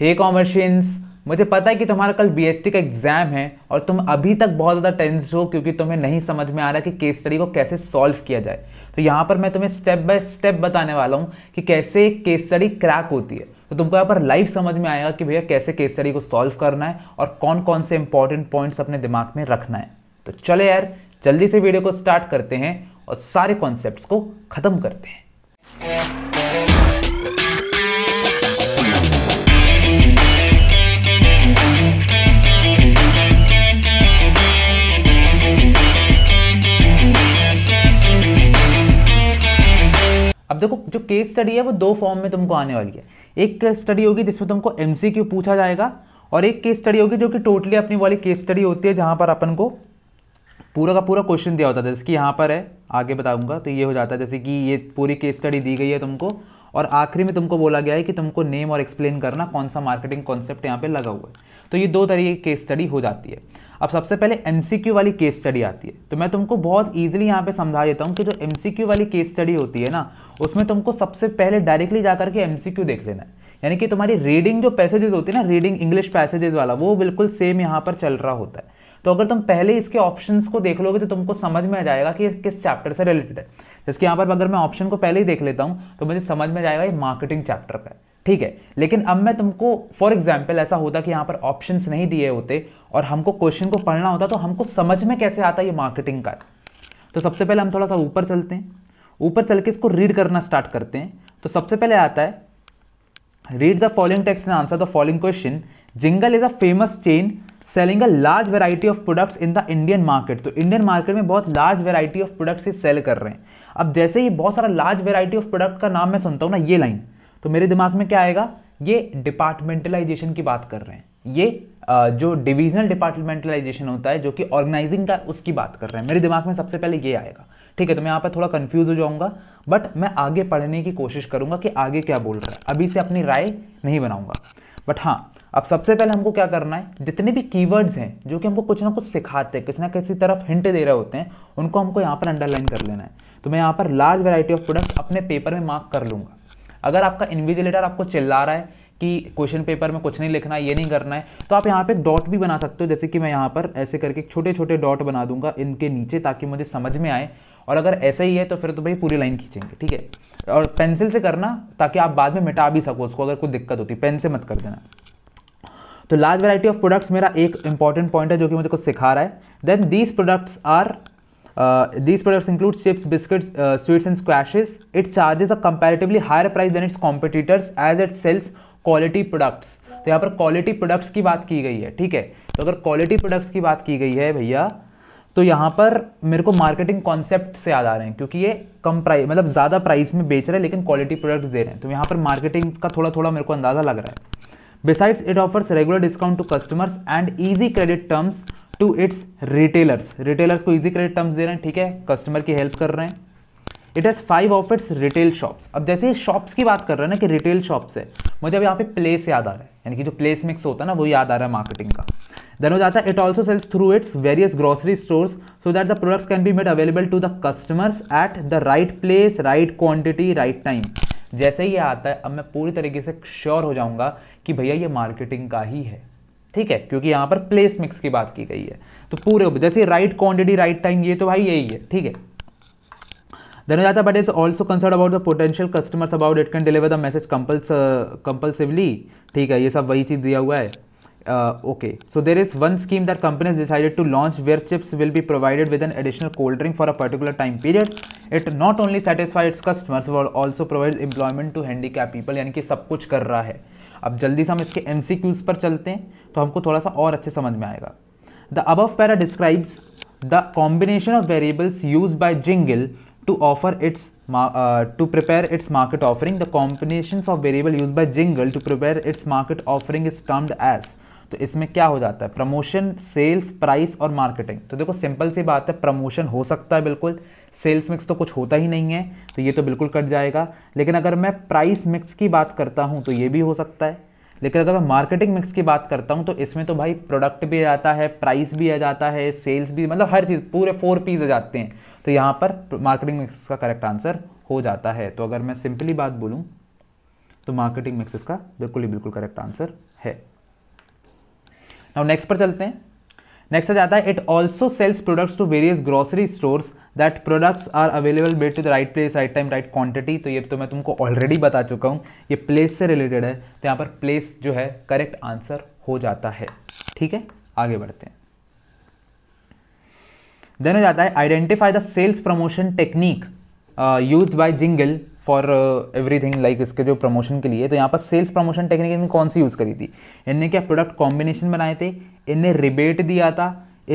हे कॉमर्शियंस मुझे पता है कि तुम्हारा कल बी का एग्ज़ाम है और तुम अभी तक बहुत ज़्यादा टेंस हो क्योंकि तुम्हें नहीं समझ में आ रहा कि केस स्टडी को कैसे सॉल्व किया जाए तो यहाँ पर मैं तुम्हें स्टेप बाय स्टेप बताने वाला हूँ कि कैसे केस स्टडी क्रैक होती है तो तुमको यहाँ पर लाइव समझ में आएगा कि भैया कैसे केस स्टडी को सॉल्व करना है और कौन कौन से इंपॉर्टेंट पॉइंट्स अपने दिमाग में रखना है तो चले यार जल्दी से वीडियो को स्टार्ट करते हैं और सारे कॉन्सेप्ट को ख़त्म करते हैं देखो जो केस स्टडी है वो दो फॉर्म में तुमको आने वाली है एक स्टडी होगी जिसमें तुमको एम पूछा जाएगा और एक केस स्टडी होगी जो कि टोटली अपनी वाली केस स्टडी होती है जहाँ पर अपन को पूरा का पूरा क्वेश्चन दिया होता है जैसे कि यहाँ पर है आगे बताऊँगा तो ये हो जाता है जैसे कि ये पूरी केस स्टडी दी गई है तुमको और आखिरी में तुमको बोला गया है कि तुमको नेम और एक्सप्लेन करना कौन सा मार्केटिंग कॉन्सेप्ट यहाँ पे लगा हुआ है तो ये दो तरीके की केस स्टडी हो जाती है अब सबसे पहले एम वाली केस स्टडी आती है तो मैं तुमको बहुत ईजिली यहाँ पे समझा देता हूँ कि जो एम वाली केस स्टडी होती है ना उसमें तुमको सबसे पहले डायरेक्टली जा करके एम देख लेना है यानी कि तुम्हारी रीडिंग जो पैसेजेस होती है ना रीडिंग इंग्लिश पैसेजेस वाला वो बिल्कुल सेम यहाँ पर चल रहा होता है तो अगर तुम पहले इसके ऑप्शंस को देख लोगे तो तुमको समझ में आ जाएगा कि किस चैप्टर से रिलेटेड है जैसे यहाँ पर अगर मैं ऑप्शन को पहले ही देख लेता हूँ तो मुझे समझ में जाएगा ये मार्केटिंग चैप्टर का ठीक है लेकिन अब मैं तुमको फॉर एग्जाम्पल ऐसा होता कि यहाँ पर ऑप्शन नहीं दिए होते और हमको क्वेश्चन को पढ़ना होता तो हमको समझ में कैसे आता ये मार्केटिंग का तो सबसे पहले हम थोड़ा सा ऊपर चलते हैं ऊपर चल के इसको रीड करना स्टार्ट करते हैं तो सबसे पहले आता है read the following text and answer the following question Jingle is a famous chain selling a large variety of products in the Indian market तो इंडियन मार्केट में बहुत लार्ज वैरायटी ऑफ प्रोडक्ट्स ही सेल कर रहे हैं अब जैसे ही बहुत सारा लार्ज वैरायटी ऑफ प्रोडक्ट का नाम मैं सुनता हूँ ना ये लाइन तो मेरे दिमाग में क्या आएगा ये डिपार्टमेंटलाइजेशन की बात कर रहे हैं ये जो डिविजनल डिपार्टमेंटलाइजेशन होता है जो कि ऑर्गेनाइजिंग का उसकी बात कर रहे हैं मेरे दिमाग में सबसे पहले ये आएगा ठीक है तो मैं यहाँ पर थोड़ा कन्फ्यूज हो जाऊँगा बट मैं आगे पढ़ने की कोशिश करूँगा कि आगे क्या बोल रहा है अभी से अपनी राय नहीं बनाऊँगा बट हाँ अब सबसे पहले हमको क्या करना है जितने भी कीवर्ड्स हैं जो कि हमको कुछ ना कुछ सिखाते हैं किसी ना किसी तरफ हिंट दे रहे होते हैं उनको हमको यहाँ पर अंडरलाइन कर लेना है तो मैं यहाँ पर लार्ज वैरायटी ऑफ प्रोडक्ट्स अपने पेपर में मार्क कर लूँगा अगर आपका इन्विजिलेटर आपको चिल्ला रहा है कि क्वेश्चन पेपर में कुछ नहीं लिखना है ये नहीं करना है तो आप यहाँ पर डॉट भी बना सकते हो जैसे कि मैं यहाँ पर ऐसे करके छोटे छोटे डॉट बना दूंगा इनके नीचे ताकि मुझे समझ में आए और अगर ऐसा ही है तो फिर तो भाई पूरी लाइन खींचेंगे ठीक है और पेंसिल से करना ताकि आप बाद में मिटा भी सको उसको अगर कोई दिक्कत होती पेन से मत कर देना तो लार्ज वैरायटी ऑफ प्रोडक्ट्स मेरा एक इंपॉर्टेंट पॉइंट है जो कि मुझे कुछ सिखा रहा है then these products are these products include chips biscuits sweets and squashes it charges a comparatively higher price than its competitors as it sells quality products तो यहाँ पर क्वालिटी प्रोडक्ट्स की बात की गई है ठीक है तो अगर क्वालिटी प्रोडक्ट्स की बात की गई है भैया तो यहाँ पर मेरे को मार्केटिंग कॉन्सेप्ट से याद आ रहे हैं क्योंकि ये कम प्राइस मतलब ज़्यादा प्राइस में बेच रहे हैं लेकिन क्वालिटी प्रोडक्ट्स दे रहे हैं तो यहाँ पर मार्केटिंग का थोड़ा थोड़ा मेरे को अंदाज़ा लग रहा है Besides, it offers regular discount to customers and easy credit terms to its retailers. Retailers को easy credit terms दे रहे हैं ठीक है customer की help कर रहे हैं it has five of its retail shops अब जैसे ये शॉप्स की बात कर रहे हैं ना कि रिटेल शॉप्स है मुझे अब यहाँ पे प्लेस याद आ रहा है यानी कि जो प्लेस मिक्स होता है ना वो याद आ रहा है मार्केटिंग का देन हो जाता है it also sells through its various grocery stores so that the products can be made available to the customers at the right place right quantity right time जैसे ही आता है अब मैं पूरी तरीके से श्योर हो जाऊंगा कि भैया ये मार्केटिंग का ही है ठीक है क्योंकि यहाँ पर प्लेस मिक्स की बात की गई है तो पूरे जैसे राइट क्वांटिटी राइट टाइम ये तो भाई यही है ठीक है but is also also about the potential customers about it can deliver the message compels compulsively ठीक है ये सब वही चीज़ दिया हुआ है uh, okay so there is one scheme that companies decided to launch where chips will be provided with an additional cold drink for a particular time period it not only satisfies its customers but also provides employment to handicap people यानी कि सब कुछ कर रहा है अब जल्दी से हम इसके एम पर चलते हैं तो हमको थोड़ा सा और अच्छे समझ में आएगा the above para describes the combination of variables use by Jingle to offer its uh, to prepare its market offering the combinations of variable used by jingle to prepare its market offering is termed as तो इसमें क्या हो जाता है promotion sales price और marketing तो देखो simple सी बात है प्रमोशन हो सकता है बिल्कुल सेल्स मिक्स तो कुछ होता ही नहीं है तो ये तो बिल्कुल कट जाएगा लेकिन अगर मैं प्राइस मिक्स की बात करता हूँ तो ये भी हो सकता है लेकिन अगर मैं मार्केटिंग मिक्स की बात करता हूँ तो इसमें तो भाई प्रोडक्ट भी आ जाता है प्राइस भी आ जाता है सेल्स भी मतलब हर चीज़ पूरे फोर पीस आ जाते हैं तो यहाँ पर मार्केटिंग मिक्स का करेक्ट आंसर हो जाता है तो अगर मैं सिंपली बात बोलूँ तो मार्केटिंग मिक्स इसका बिल्कुल ही बिल्कुल करेक्ट आंसर है नाउ नेक्स्ट पर चलते हैं नेक्स्ट आ जाता है it also sells products to various grocery stores that products are available but to the right place right time right quantity तो ये तो मैं तुमको ऑलरेडी बता चुका हूँ ये प्लेस से रिलेटेड है तो यहाँ पर प्लेस जो है करेक्ट आंसर हो जाता है ठीक है आगे बढ़ते हैं देन हो जाता है identify the sales promotion technique use by Jingle for thing like इसके जो प्रमोशन के लिए तो यहाँ पर सेल्स प्रमोशन टेक्निक इन कौन सी यूज़ करी थी इनने क्या प्रोडक्ट कॉम्बिनेशन बनाए थे इनने रिबेट दिया था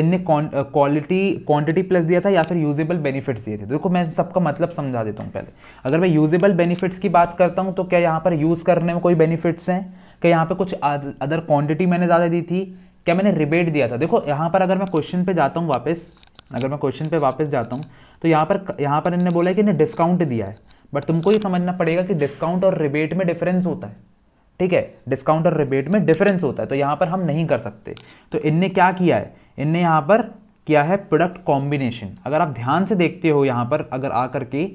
इनने क्वालिटी क्वांटिटी प्लस दिया था या फिर यूजेबल बेनिफिट्स दिए थे तो देखो मैं सबका मतलब समझा देता हूँ पहले अगर मैं यूजेबल बेनिफिट्स की बात करता हूँ तो क्या यहाँ पर यूज़ करने में कोई बेनिफिट्स हैं क्या यहाँ पर कुछ अदर क्वांटिटी मैंने ज़्यादा दी थी क्या मैंने रिबेट दिया था देखो यहाँ पर अगर मैं क्वेश्चन पर जाता हूँ वापस अगर मैं क्वेश्चन पे वापस जाता हूँ तो यहाँ पर यहाँ पर इन्हें बोला है कि इन्हें डिस्काउंट दिया है बट तुमको ये समझना पड़ेगा कि डिस्काउंट और रिबेट में डिफरेंस होता है ठीक है डिस्काउंट और रिबेट में डिफरेंस होता है तो यहाँ पर हम नहीं कर सकते तो इनने क्या किया है इनने यहाँ पर किया है प्रोडक्ट कॉम्बिनेशन अगर आप ध्यान से देखते हो यहाँ पर अगर आकर के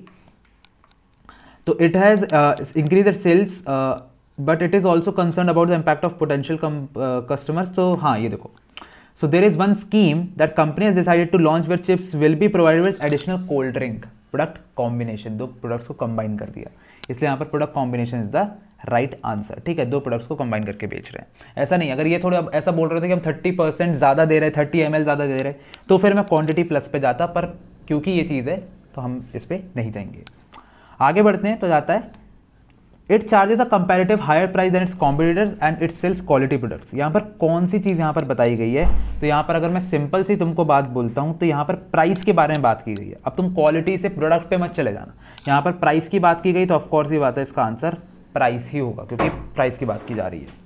तो it has increase sales but it is also concern about the impact of potential customers तो हाँ ये देखो So there is one scheme that company has decided to launch where chips will be provided with additional cold drink product combination दो products को combine कर दिया इसलिए यहाँ पर product combination is the right answer ठीक है दो प्रोडक्ट्स को कंबाइन करके बेच रहे हैं ऐसा नहीं अगर ये थोड़ा ऐसा बोल रहे थे कि हम थर्टी परसेंट ज़्यादा दे रहे हैं थर्टी एम ज़्यादा दे रहे हैं तो फिर मैं क्वान्टिटी प्लस पे जाता पर क्योंकि ये चीज़ है तो हम इस पर नहीं जाएंगे आगे बढ़ते हैं तो जाता है it charges a comparative higher price than its competitors and it sells quality products यहाँ पर कौन सी चीज़ यहाँ पर बताई गई है तो यहाँ पर अगर मैं सिंपल सी तुमको बात बोलता हूँ तो यहाँ पर प्राइस के बारे में बात की गई है अब तुम क्वालिटी से प्रोडक्ट पे मत चले जाना यहाँ पर प्राइस की बात की गई तो ऑफकोर्स ये बात है इसका आंसर प्राइस ही होगा क्योंकि प्राइस की बात की जा रही है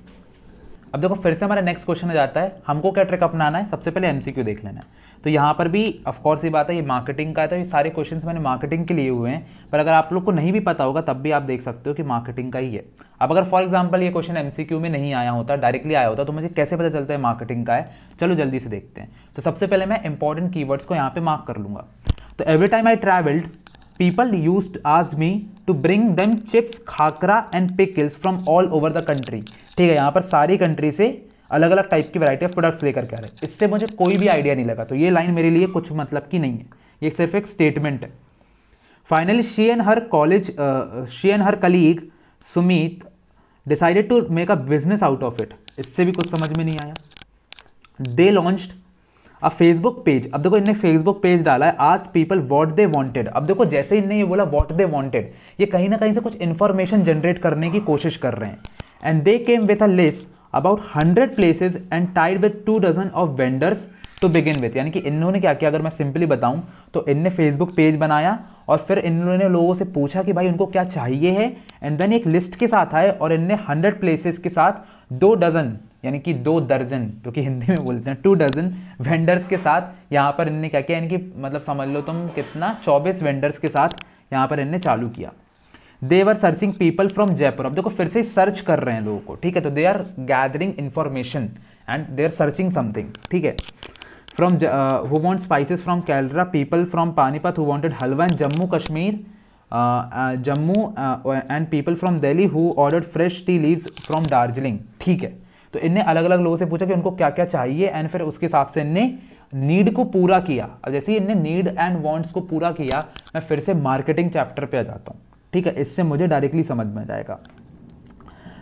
अब देखो फिर से हमारा नेक्स्ट क्वेश्चन आ जाता है हमको क्या ट्रिक अपनाना है सबसे पहले एमसीक्यू देख लेना है तो यहाँ पर भी ऑफकोर्स ये बात है ये मार्केटिंग का है तो ये सारे क्वेश्चन मैंने मार्केटिंग के लिए हुए हैं पर अगर आप लोग को नहीं भी पता होगा तब भी आप देख सकते हो कि मार्केटिंग का ही है अब अगर फॉर एग्जाम्पल ये क्वेश्चन एम में नहीं आया होता डायरेक्टली आया होता तो मुझे कैसे पता चलता है मार्केटिंग का है चलो जल्दी से देखते हैं तो सबसे पहले मैं इंपॉर्टेंट की को यहाँ पे मार्क कर लूँगा तो every time I travelled people use ask me to bring them chips khakhra and pickles from all over the country ठीक है यहाँ पर सारी कंट्री से अलग अलग टाइप की वैरायटी ऑफ प्रोडक्ट्स लेकर के आ रहे हैं इससे मुझे कोई भी आइडिया नहीं लगा तो ये लाइन मेरे लिए कुछ मतलब की नहीं है ये सिर्फ एक स्टेटमेंट है finally she and her college she and her colleague Sumit decided to make a business out of it इससे भी कुछ समझ में नहीं आया they launched a Facebook page अब देखो इनने फेसबुक पेज डाला है asked people what they wanted अब देखो जैसे इनने ये बोला वॉट दे वॉन्टेड ये कहीं ना कहीं से कुछ इन्फॉर्मेशन जनरेट करने की कोशिश कर रहे हैं and they came with a list about hundred places and tied with two dozen of vendors to begin with यानी कि इन्होंने क्या किया अगर मैं सिंपली बताऊँ तो इनने फेसबुक पेज बनाया और फिर इन्होंने लोगों से पूछा कि भाई उनको क्या चाहिए है एंड देन एक लिस्ट के साथ आए और इनने हंड्रेड प्लेसेस के साथ दो डजन यानी कि दो दर्जन जो कि हिंदी में बोलते हैं टू डजन वेंडर्स के साथ यहाँ पर इनने क्या किया यानी कि मतलब समझ लो तुम कितना चौबीस वेंडर्स के साथ यहाँ पर इनने चालू किया they are searching people from Jaipur अब देखो फिर से सर्च कर रहे हैं लोगों को ठीक है तो they are gathering information and they are searching something ठीक है from who want spices from Kerala people from Panipat who wanted halwa and Jammu Kashmir Jammu and people from Delhi who order fresh tea leaves from Darjeeling ठीक है तो इनने अलग अलग लोगों से पूछा कि उनको क्या क्या चाहिए एंड फिर उसके हिसाब से इनने नीड को पूरा किया जैसे ही इनने नीड एंड वॉन्ट्स को पूरा किया मैं फिर से मार्केटिंग चैप्टर पे आ जाता हूँ ठीक है इससे मुझे डायरेक्टली समझ में जाएगा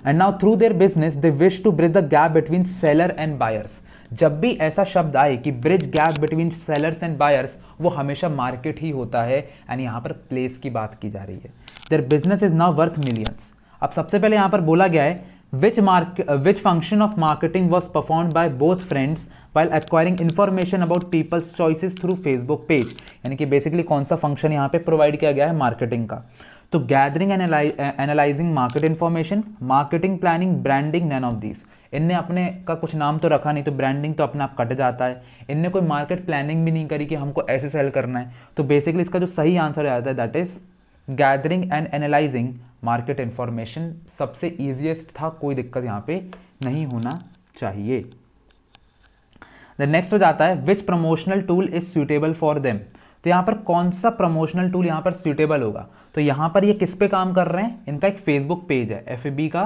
and now through their business they wish to bridge the gap between seller and buyers जब भी ऐसा शब्द आए कि bridge gap between sellers and buyers वो हमेशा मार्केट ही होता है एंड यहाँ पर प्लेस की बात की जा रही है their business is now worth millions अब सबसे पहले यहाँ पर बोला गया है which mark which function of marketing was perform performed both friends while acquiring information about people's choices through Facebook page यानी कि बेसिकली कौन सा फंक्शन यहाँ पे प्रोवाइड किया गया है मार्केटिंग का तो gathering analysing market information marketing planning branding none of this इनने अपने का कुछ नाम तो रखा नहीं तो ब्रांडिंग तो अपना आप कट जाता है इनने कोई मार्केट प्लानिंग भी नहीं करी कि हमको ऐसे सेल करना है तो बेसिकली इसका जो सही आंसर आता है that is gathering and analysing market information सबसे ईजिएस्ट था कोई दिक्कत यहाँ पे नहीं होना चाहिए द नेक्स्ट हो जाता है which promotional tool is suitable for them तो यहाँ पर कौन सा प्रमोशनल टूल यहाँ पर सूटेबल होगा तो यहाँ पर ये किस पे काम कर रहे हैं इनका एक फेसबुक पेज है एफ का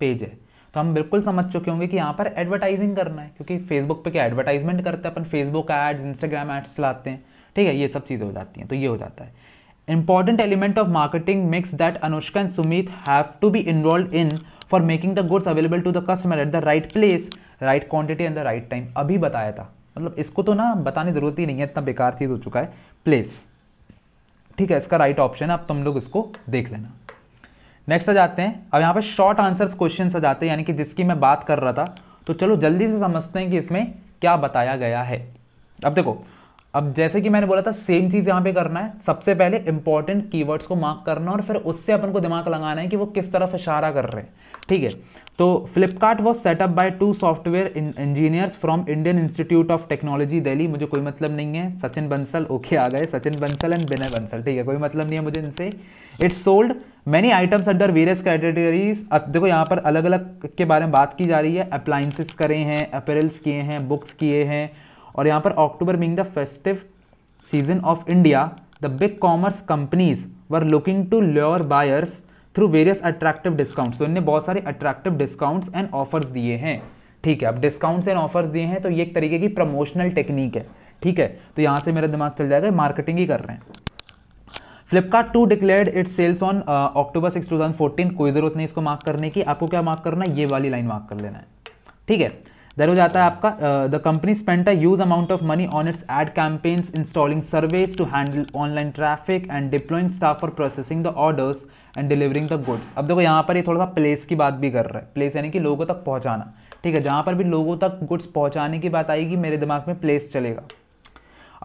पेज है तो हम बिल्कुल समझ चुके होंगे कि यहाँ पर एडवर्टाइजिंग करना है क्योंकि फेसबुक पे क्या एडवर्टाइजमेंट करते हैं अपन फेसबुक एड्स इंस्टाग्राम एड्स चलाते हैं ठीक है ये सब चीज़ें हो जाती हैं तो ये हो जाता है important element of marketing mix that Anushka and Sumit have to be involve in for making the goods available to the customer at the right place right quantity and the right time अभी बताया था मतलब इसको तो ना बताने ज़रूरत ही नहीं है इतना बेकार चीज़ हो चुका है प्लेस ठीक है इसका राइट ऑप्शन है अब तुम लोग इसको देख लेना नेक्स्ट आ जाते हैं अब यहाँ पर शॉर्ट आंसर क्वेश्चन आ जाते हैं यानी कि जिसकी मैं बात कर रहा था तो चलो जल्दी से समझते हैं कि इसमें क्या बताया गया है अब देखो अब जैसे कि मैंने बोला था सेम चीज़ यहां पे करना है सबसे पहले इंपॉर्टेंट कीवर्ड्स को मार्क करना और फिर उससे अपन को दिमाग लगाना है कि वो किस तरफ इशारा कर रहे हैं ठीक है तो Flipkart was set up by two software engineers from Indian Institute of Technology Delhi मुझे कोई मतलब नहीं है सचिन बंसल ओके आ गए सचिन बंसल एंड विनय बंसल ठीक है कोई मतलब नहीं है मुझे इनसे it's sold many items under various categories अब देखो यहाँ पर अलग अलग के बारे में बात की जा रही है अप्लाइंसिस करे हैं अपेरल्स किए हैं बुक्स किए हैं और यहाँ पर October being the festive season of India the big commerce companies were looking to lure buyers through various attractive discounts तो इनने बहुत सारे अट्रैक्टिव डिस्काउंट्स एंड ऑफर्स दिए हैं ठीक है अब डिस्काउंट्स एंड ऑफर्स दिए हैं तो ये एक तरीके की प्रमोशनल टेक्निक है ठीक है तो यहाँ से मेरा दिमाग चल जाएगा मार्केटिंग ही कर रहे हैं Flipkart to declared its sales on October six two thousand fourteen कोई ज़रूरत नहीं इसको मार्क करने की आपको क्या मार्क करना है ये वाली लाइन मार्क कर लेना है ठीक है देर हो जाता है आपका the company spent a huge amount of money on its ad campaigns installing servers to handle online traffic and deploying staff for processing the orders and delivering the goods अब देखो यहाँ पर ये थोड़ा सा प्लेस की बात भी कर रहा है प्लेस यानी कि लोगों तक पहुँचाना ठीक है जहाँ पर भी लोगों तक गुड्स पहुँचाने की बात आएगी मेरे दिमाग में प्लेस चलेगा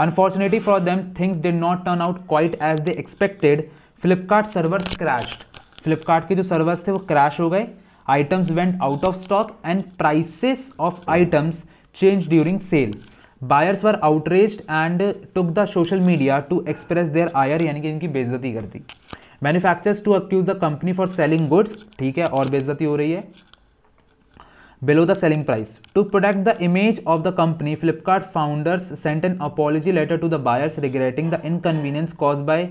unfortunately for them things did not turn out quite as they expected Flipkart servers crashed Flipkart के जो सर्वर्स थे वो क्रैश हो गए items went out of stock and prices of items change during sale buyers were outreach and took the social media to express their ire यानी कि इनकी बेजती कर दी manufacture to accuse the company for selling goods ठीक है और बेजती हो रही है below the selling price to protect the image of the company Flipkart founders sent an apology letter to the buyers regretting the inconvenience caused by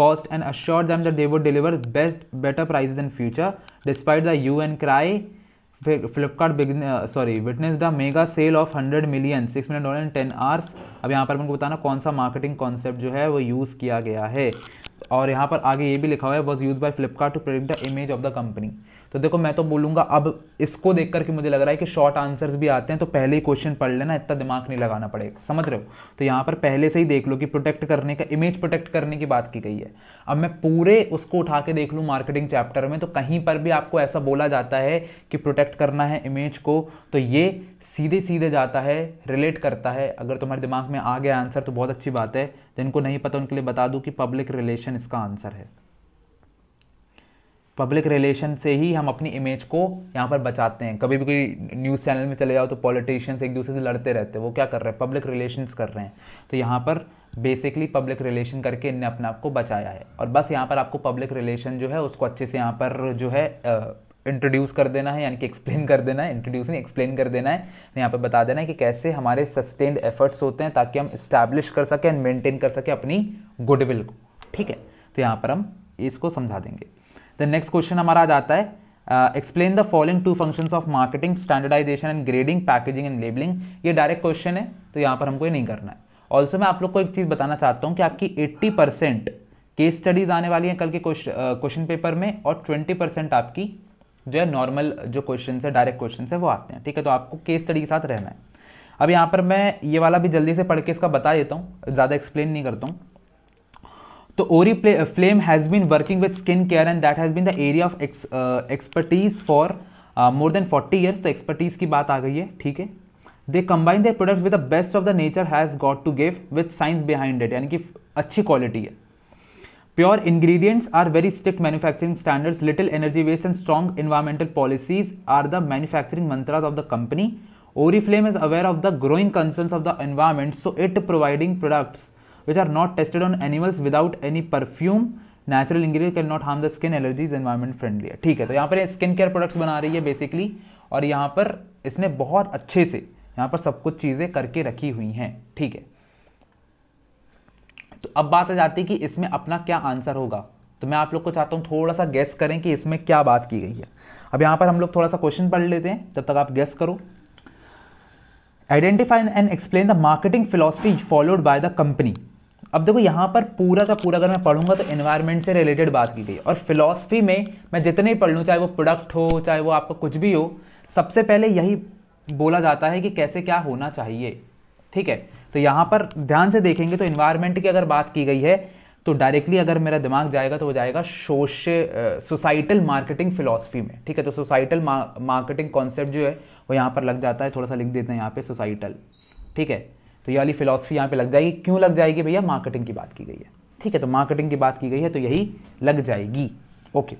cost and assured them that they would deliver best better prices in future despite the un cry Flipkart began sorry witness the mega sale of hundred million six million dollar in 10 hours अब यहाँ पर उनको बताना कौन सा marketing concept जो है वो यूज़ किया गया है और यहाँ पर आगे ये भी लिखा हुआ है was used by Flipkart to predict the image of the company तो देखो मैं तो बोलूँगा अब इसको देख करके मुझे लग रहा है कि शॉर्ट आंसर्स भी आते हैं तो पहले ही क्वेश्चन पढ़ लेना इतना दिमाग नहीं लगाना पड़ेगा समझ रहे हो तो यहाँ पर पहले से ही देख लो कि प्रोटेक्ट करने का इमेज प्रोटेक्ट करने की बात की गई है अब मैं पूरे उसको उठा के देख लूँ मार्केटिंग चैप्टर में तो कहीं पर भी आपको ऐसा बोला जाता है कि प्रोटेक्ट करना है इमेज को तो ये सीधे सीधे जाता है रिलेट करता है अगर तुम्हारे दिमाग में आ गया आंसर तो बहुत अच्छी बात है जिनको नहीं पता उनके लिए बता दूँ कि पब्लिक रिलेशन इसका आंसर है पब्लिक रिलेशन से ही हम अपनी इमेज को यहाँ पर बचाते हैं कभी भी कोई न्यूज़ चैनल में चले जाओ तो पॉलिटिशियंस एक दूसरे से लड़ते रहते हैं वो क्या कर रहे हैं पब्लिक रिलेशंस कर रहे हैं तो यहाँ पर बेसिकली पब्लिक रिलेशन करके इनने अपने आप को बचाया है और बस यहाँ पर आपको पब्लिक रिलेशन जो है उसको अच्छे से यहाँ पर जो है इंट्रोड्यूस कर देना है यानी कि एक्सप्लेन कर देना है इंट्रोड्यूस नहीं एक्सप्लेन कर देना है तो यहाँ पर बता देना है कि कैसे हमारे सस्टेन्ड एफर्ट्स होते हैं ताकि हम इस्टेब्लिश कर सकें एंड मेनटेन कर सकें अपनी गुडविल को ठीक है तो यहाँ पर हम इसको समझा देंगे द नेक्स्ट क्वेश्चन हमारा आ जाता है explain the following two functions of marketing standardisation and grading packaging and labelling ये डायरेक्ट क्वेश्चन है तो यहाँ पर हमको ये नहीं करना है ऑल्सो मैं आप लोग को एक चीज़ बताना चाहता हूँ कि आपकी 80 परसेंट केस स्टडीज आने वाली हैं कल के क्वेश्चन पेपर uh, में और 20 परसेंट आपकी जो है नॉर्मल जो क्वेश्चन है डायरेक्ट क्वेश्चन है वो आते हैं ठीक है तो आपको केस स्टडी के साथ रहना है अब यहाँ पर मैं ये वाला भी जल्दी से पढ़ के इसका बता देता हूँ ज़्यादा एक्सप्लेन नहीं करता हूँ तो Oriflame has been working with skin care and that has been the area of expertise for more than forty years तो एक्सपर्टीज की बात आ गई है ठीक है they combine their products with the best of the nature has got to give with science behind it यानी कि अच्छी क्वालिटी है pure ingredients are very strict manufacturing standards little energy waste and strong environmental policies are the manufacturing mantras of the company Flame is aware of the growing concern of the environment so it providing products which are not tested on animals without any perfume natural ingredient can not harm the skin allergies environment friendly है ठीक है तो यहाँ पर skin care products बना रही है basically और यहाँ पर इसने बहुत अच्छे से यहाँ पर सब कुछ चीज़ें करके रखी हुई हैं ठीक है तो अब बात आ जाती है कि इसमें अपना क्या आंसर होगा तो मैं आप लोग को चाहता हूँ थोड़ा सा गेस करें कि इसमें क्या बात की गई है अब यहाँ पर हम लोग थोड़ा सा क्वेश्चन पढ़ लेते हैं तब तक आप गेस करो identify and explain the marketing philosophy followed by the company अब देखो यहाँ पर पूरा का पूरा अगर मैं पढ़ूंगा तो इन्वायरमेंट से रिलेटेड बात की गई और फिलॉसफी में मैं जितने पढ़ लूँ चाहे वो प्रोडक्ट हो चाहे वो आपका कुछ भी हो सबसे पहले यही बोला जाता है कि कैसे क्या होना चाहिए ठीक है तो यहाँ पर ध्यान से देखेंगे तो इन्वायरमेंट की अगर बात की गई है तो डायरेक्टली अगर मेरा दिमाग जाएगा तो वो जाएगा सोश सोसाइटल मार्केटिंग फिलोसफी में ठीक है तो सोसाइटल मार्केटिंग कॉन्सेप्ट जो है वो यहाँ पर लग जाता है थोड़ा सा लिख देते हैं यहाँ पे सोसाइटल ठीक है तो ये वाली फिलॉसफी यहाँ पे लग जाएगी क्यों लग जाएगी भैया मार्केटिंग की बात की गई है ठीक है तो मार्केटिंग की बात की गई है तो यही लग जाएगी ओके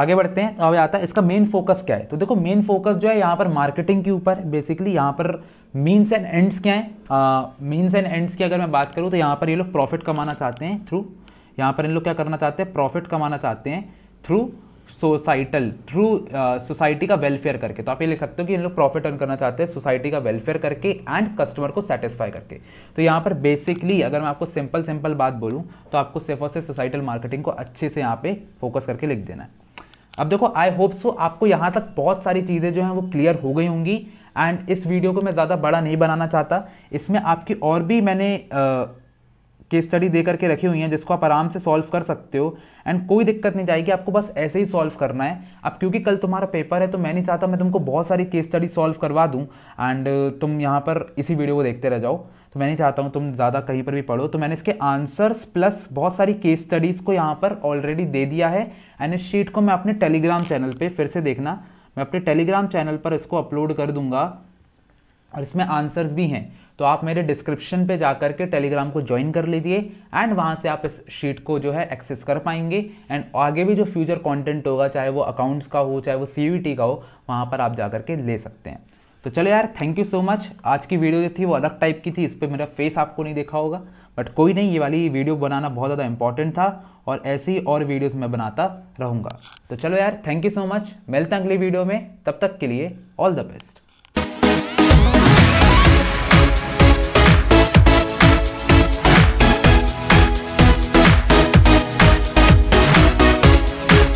आगे बढ़ते हैं तो अब आता है इसका मेन फोकस क्या है तो देखो मेन फोकस जो है यहाँ पर मार्केटिंग के ऊपर बेसिकली यहाँ पर मीन्स एंड एंड्स क्या है मीन्स एंड एंड्स की अगर मैं बात करूँ तो यहाँ पर ये लोग प्रॉफिट कमाना चाहते हैं थ्रू यहाँ पर इन लोग क्या करना चाहते हैं प्रॉफिट कमाना चाहते हैं through societal through society uh, का वेलफेयर करके तो आप ये लिख सकते हो कि इन लोग प्रॉफिट अर्न करना चाहते हैं सोसाइटी का वेलफेयर करके एंड कस्टमर को सेटिस्फाई करके तो यहाँ पर बेसिकली अगर मैं आपको सिंपल सिंपल बात बोलूँ तो आपको सिर्फ और सिर्फ सोसाइटल मार्केटिंग को अच्छे से यहाँ पे फोकस करके लिख देना है अब देखो आई होप सो आपको यहाँ तक बहुत सारी चीज़ें जो हैं वो क्लियर हो गई होंगी एंड इस वीडियो को मैं ज़्यादा बड़ा नहीं बनाना चाहता इसमें आपकी और भी मैंने uh, केस स्टडी दे करके रखी हुई हैं जिसको आप आराम से सॉल्व कर सकते हो एंड कोई दिक्कत नहीं जाएगी आपको बस ऐसे ही सॉल्व करना है अब क्योंकि कल तुम्हारा पेपर है तो मैं नहीं चाहता मैं तुमको बहुत सारी केस स्टडी सॉल्व करवा दूँ एंड तुम यहाँ पर इसी वीडियो को देखते रह जाओ तो मैं नहीं चाहता हूँ तुम ज़्यादा कहीं पर भी पढ़ो तो मैंने इसके आंसर्स प्लस बहुत सारी केस स्टडीज़ को यहाँ पर ऑलरेडी दे दिया है एंड इस शीट को मैं अपने टेलीग्राम चैनल पर फिर से देखना मैं अपने टेलीग्राम चैनल पर इसको अपलोड कर दूँगा और इसमें आंसर्स भी हैं तो आप मेरे डिस्क्रिप्शन पे जाकर के टेलीग्राम को ज्वाइन कर लीजिए एंड वहाँ से आप इस शीट को जो है एक्सेस कर पाएंगे एंड आगे भी जो फ्यूचर कंटेंट होगा चाहे वो अकाउंट्स का हो चाहे वो सी e का हो वहाँ पर आप जा के ले सकते हैं तो चलो यार थैंक यू सो मच आज की वीडियो जो थी वो अलग टाइप की थी इस पर मेरा फेस आपको नहीं देखा होगा बट कोई नहीं ये वाली वीडियो बनाना बहुत ज़्यादा इंपॉर्टेंट था और ऐसी और वीडियोज मैं बनाता रहूँगा तो चलो यार थैंक यू सो मच मिलते हैं अगली वीडियो में तब तक के लिए ऑल द बेस्ट